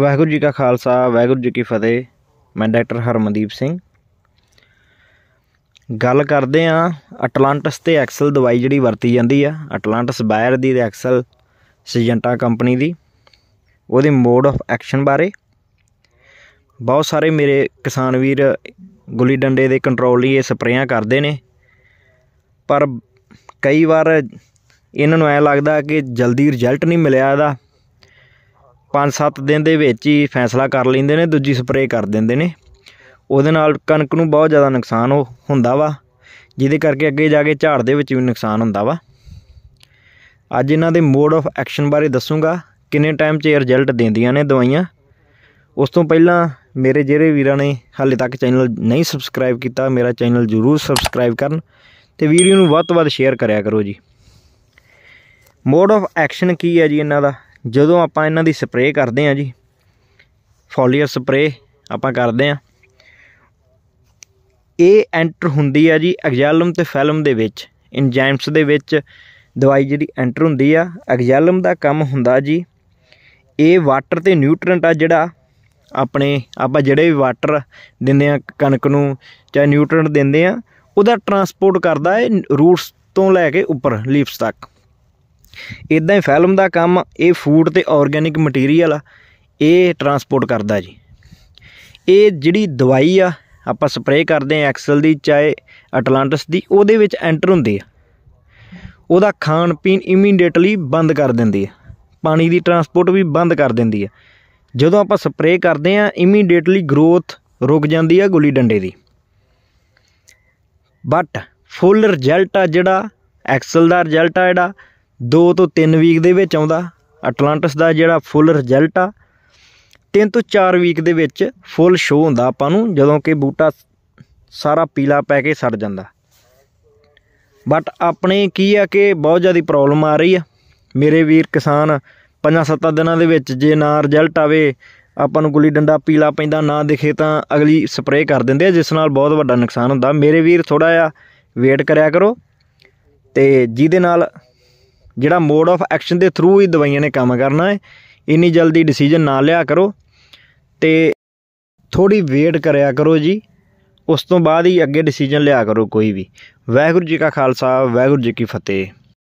ਵਾਹਿਗੁਰੂ ਜੀ ਕਾ ਖਾਲਸਾ ਵਾਹਿਗੁਰੂ ਜੀ ਕੀ ਫਤਿਹ ਮੈਂ ਡਾਕਟਰ ਹਰਮਨਦੀਪ ਸਿੰਘ ਗੱਲ ਕਰਦੇ ਆ ਅਟਲਾਂਟਸ ਤੇ ਐਕਸਲ ਦਵਾਈ ਜਿਹੜੀ ਵਰਤੀ ਜਾਂਦੀ ਆ ਅਟਲਾਂਟਸ ਬਾਇਰ ਦੀ ਤੇ ਐਕਸਲ ਸਜੈਂਟਾ ਕੰਪਨੀ ਦੀ ਉਹਦੇ ਮੋਡ ਆਫ ਐਕਸ਼ਨ ਬਾਰੇ ਬਹੁਤ ਸਾਰੇ ਮੇਰੇ ਕਿਸਾਨ ਵੀਰ ਗੁੱਲੀ ਡੰਡੇ ਦੇ ਕੰਟਰੋਲ ਲਈ ਇਹ ਸਪਰੇਆਂ ਕਰਦੇ ਨੇ ਪਰ ਕਈ ਵਾਰ ਇਹਨਾਂ ਨੂੰ ਐ ਲੱਗਦਾ ਕਿ ਜਲਦੀ ਰਿਜ਼ਲਟ ਨਹੀਂ ਮਿਲਿਆ ਇਹਦਾ 5-7 ਦਿਨ ਦੇ ਵਿੱਚ ਹੀ ਫੈਸਲਾ ਕਰ ਲੈਂਦੇ ਨੇ ਦੂਜੀ ਸਪਰੇਅ ਕਰ ਦਿੰਦੇ ਨੇ ਉਹਦੇ ਨਾਲ ਕਣਕ ਨੂੰ ਬਹੁਤ ਜ਼ਿਆਦਾ ਨੁਕਸਾਨ ਹੁੰਦਾ ਵਾ ਜਿਹਦੇ ਕਰਕੇ ਅੱਗੇ ਜਾ ਕੇ ਝਾੜ ਦੇ ਵਿੱਚ ਵੀ ਨੁਕਸਾਨ ਹੁੰਦਾ ਵਾ ਅੱਜ ਇਹਨਾਂ ਦੇ ਮੋਡ ਆਫ ਐਕਸ਼ਨ ਬਾਰੇ ਦੱਸੂਗਾ ਕਿੰਨੇ ਟਾਈਮ 'ਚ ਰਿਜ਼ਲਟ ਦਿੰਦੀਆਂ ਨੇ ਦਵਾਈਆਂ ਉਸ ਤੋਂ ਪਹਿਲਾਂ ਮੇਰੇ ਜਿਹੜੇ ਵੀਰਾਂ ਨੇ ਹਾਲੇ ਤੱਕ ਚੈਨਲ ਨਹੀਂ ਸਬਸਕ੍ਰਾਈਬ ਕੀਤਾ ਮੇਰਾ ਚੈਨਲ ਜ਼ਰੂਰ ਸਬਸਕ੍ਰਾਈਬ ਕਰਨ ਤੇ ਵੀਡੀਓ ਨੂੰ ਵੱਧ ਤੋਂ ਵੱਧ ਸ਼ੇਅਰ ਕਰਿਆ ਕਰੋ ਜੀ ਮੋਡ ਆਫ ਐਕਸ਼ਨ ਕੀ ਹੈ ਜੀ ਇਹਨਾਂ ਦਾ ਜਦੋਂ ਆਪਾਂ ਇਹਨਾਂ ਦੀ ਸਪਰੇਅ ਕਰਦੇ ਆ ਜੀ ਫੋਲੀਅਰ ਸਪਰੇ ਆਪਾਂ ਕਰਦੇ ਆ ਇਹ ਐਂਟਰ ਹੁੰਦੀ ਆ ਜੀ ਐਗਜ਼ੈਲਮ ਤੇ ਫੈਲਮ ਦੇ ਵਿੱਚ ਇਨਜਾਈਮਸ ਦੇ ਵਿੱਚ ਦਵਾਈ ਜਿਹੜੀ ਐਂਟਰ ਹੁੰਦੀ ਆ ਐਗਜ਼ੈਲਮ ਦਾ ਕੰਮ ਹੁੰਦਾ ਜੀ ਇਹ ਵਾਟਰ ਤੇ ਨਿਊਟ੍ਰੀਐਂਟ ਆ ਜਿਹੜਾ ਆਪਣੇ ਆਪਾਂ ਜਿਹੜੇ ਵੀ ਵਾਟਰ ਦਿੰਦੇ ਆ ਕਣਕ ਨੂੰ ਚਾਹੇ ਨਿਊਟ੍ਰੀਐਂਟ ਦਿੰਦੇ ਆ ਉਹਦਾ ਟਰਾਂਸਪੋਰਟ ਕਰਦਾ ਹੈ ਰੂਟਸ ਤੋਂ ਲੈ ਕੇ ਉੱਪਰ ਲੀਫਸ ਤੱਕ ਇਦਾਂ ਹੀ ਫਿਲਮ ਦਾ ਕੰਮ ਇਹ ਫੂਡ ਤੇ ਆਰਗੈਨਿਕ ਮਟੀਰੀਅਲ ਆ ਇਹ ਟਰਾਂਸਪੋਰਟ ਕਰਦਾ ਜੀ ਇਹ ਜਿਹੜੀ ਦਵਾਈ ਆ ਆਪਾਂ ਸਪਰੇਅ ਕਰਦੇ ਆ ਐਕਸਲ ਦੀ ਚਾਹੇ ਅਟਲਾਂਟਿਸ ਦੀ ਉਹਦੇ ਵਿੱਚ ਐਂਟਰ ਹੁੰਦੀ ਆ ਉਹਦਾ ਖਾਣ ਪੀਣ ਇਮੀਡੀਏਟਲੀ ਬੰਦ ਕਰ ਦਿੰਦੀ ਆ ਪਾਣੀ ਦੀ ਟਰਾਂਸਪੋਰਟ ਵੀ ਬੰਦ ਕਰ ਦਿੰਦੀ ਆ ਜਦੋਂ ਆਪਾਂ ਸਪਰੇਅ ਕਰਦੇ ਆ ਇਮੀਡੀਏਟਲੀ ਗਰੋਥ ਰੁਕ ਜਾਂਦੀ ਆ ਗੁੱਲੀ ਡੰਡੇ ਦੀ ਬਟ ਫੁੱਲ ਰਿਜ਼ਲਟ ਆ ਜਿਹੜਾ ਐਕਸਲ ਦਾ ਰਿਜ਼ਲਟ ਆ ਜਿਹੜਾ 2 ਤੋਂ 3 ਵੀਕ ਦੇ ਵਿੱਚ ਆਉਂਦਾ ਅਟਲਾਂਟਿਸ ਦਾ ਜਿਹੜਾ ਫੁੱਲ ਰਿਜ਼ਲਟ ਆ 3 ਤੋਂ 4 ਵੀਕ ਦੇ ਵਿੱਚ ਫੁੱਲ ਸ਼ੋ ਹੁੰਦਾ ਆਪਾਂ ਨੂੰ ਜਦੋਂ ਕਿ ਬੂਟਾ ਸਾਰਾ ਪੀਲਾ ਪੈ ਕੇ ਸੜ ਜਾਂਦਾ ਬਟ ਆਪਣੇ ਕੀ ਆ ਕਿ ਬਹੁਤ ਜ਼ਿਆਦਾ ਪ੍ਰੋਬਲਮ ਆ ਰਹੀ ਆ ਮੇਰੇ ਵੀਰ ਕਿਸਾਨ 5-7 ਦਿਨਾਂ ਦੇ ਵਿੱਚ ਜੇ ਨਾ ਰਿਜ਼ਲਟ ਆਵੇ ਆਪਾਂ ਨੂੰ ਗੁੱਲੀ ਡੰਡਾ ਪੀਲਾ ਪੈਂਦਾ ਨਾ ਦਿਖੇ ਤਾਂ ਅਗਲੀ ਸਪਰੇਅ ਕਰ ਦਿੰਦੇ ਆ ਜਿਸ ਨਾਲ ਬਹੁਤ ਵੱਡਾ ਨੁਕਸਾਨ ਹੁੰਦਾ ਮੇਰੇ ਵੀਰ ਥੋੜਾ ਜਿਹਾ ਵੇਟ ਕਰਿਆ ਕਰੋ ਤੇ ਜਿਹਦੇ ਨਾਲ ਜਿਹੜਾ ਮੋਡ ਆਫ ਐਕਸ਼ਨ ਦੇ ਥਰੂ ਹੀ ਦਵਾਈਆਂ ਨੇ ਕੰਮ ਕਰਨਾ ਹੈ ਇੰਨੀ ਜਲਦੀ ਡਿਸੀਜਨ ਨਾ ਲਿਆ ਕਰੋ ਤੇ ਥੋੜੀ ਵੇਟ ਕਰਿਆ ਕਰੋ ਜੀ ਉਸ ਤੋਂ ਬਾਅਦ ਹੀ ਅੱਗੇ ਡਿਸੀਜਨ ਲਿਆ ਕਰੋ ਕੋਈ ਵੀ ਵਾਹਿਗੁਰੂ ਜੀ ਕਾ ਖਾਲਸਾ ਵਾਹਿਗੁਰੂ ਜੀ ਕੀ ਫਤਿਹ